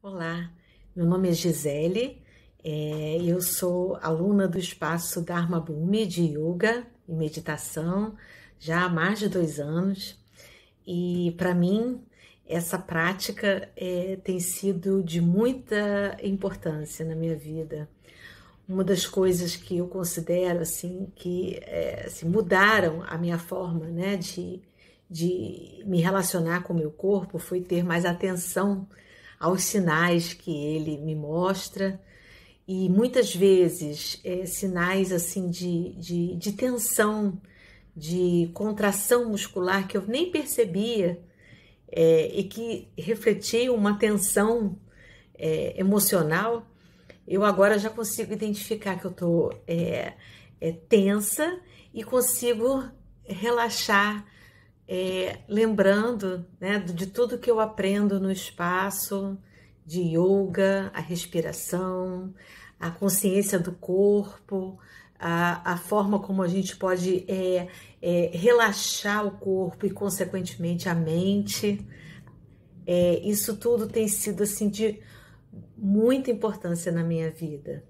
Olá, meu nome é Gisele, é, eu sou aluna do espaço Dharma Bhumi de Yoga e Meditação já há mais de dois anos e para mim essa prática é, tem sido de muita importância na minha vida. Uma das coisas que eu considero assim que é, assim, mudaram a minha forma né, de, de me relacionar com o meu corpo foi ter mais atenção aos sinais que ele me mostra e muitas vezes é, sinais assim de, de, de tensão, de contração muscular que eu nem percebia é, e que refletia uma tensão é, emocional, eu agora já consigo identificar que eu estou é, é, tensa e consigo relaxar é, lembrando né, de tudo que eu aprendo no espaço de yoga, a respiração, a consciência do corpo, a, a forma como a gente pode é, é, relaxar o corpo e, consequentemente, a mente. É, isso tudo tem sido assim de muita importância na minha vida.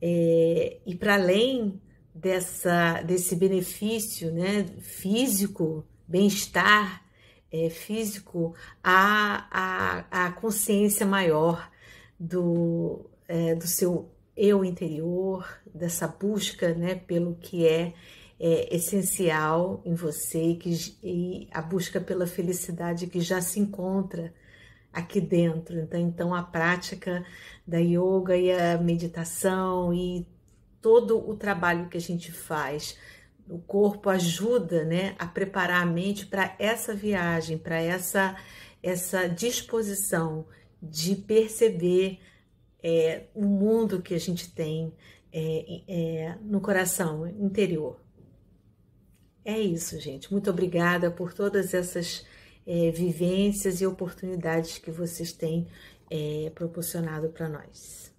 É, e para além dessa, desse benefício né, físico bem-estar é, físico a a a consciência maior do, é, do seu eu interior, dessa busca né, pelo que é, é essencial em você e, que, e a busca pela felicidade que já se encontra aqui dentro. Então, então a prática da yoga e a meditação e todo o trabalho que a gente faz o corpo ajuda né, a preparar a mente para essa viagem, para essa, essa disposição de perceber é, o mundo que a gente tem é, é, no coração interior. É isso, gente. Muito obrigada por todas essas é, vivências e oportunidades que vocês têm é, proporcionado para nós.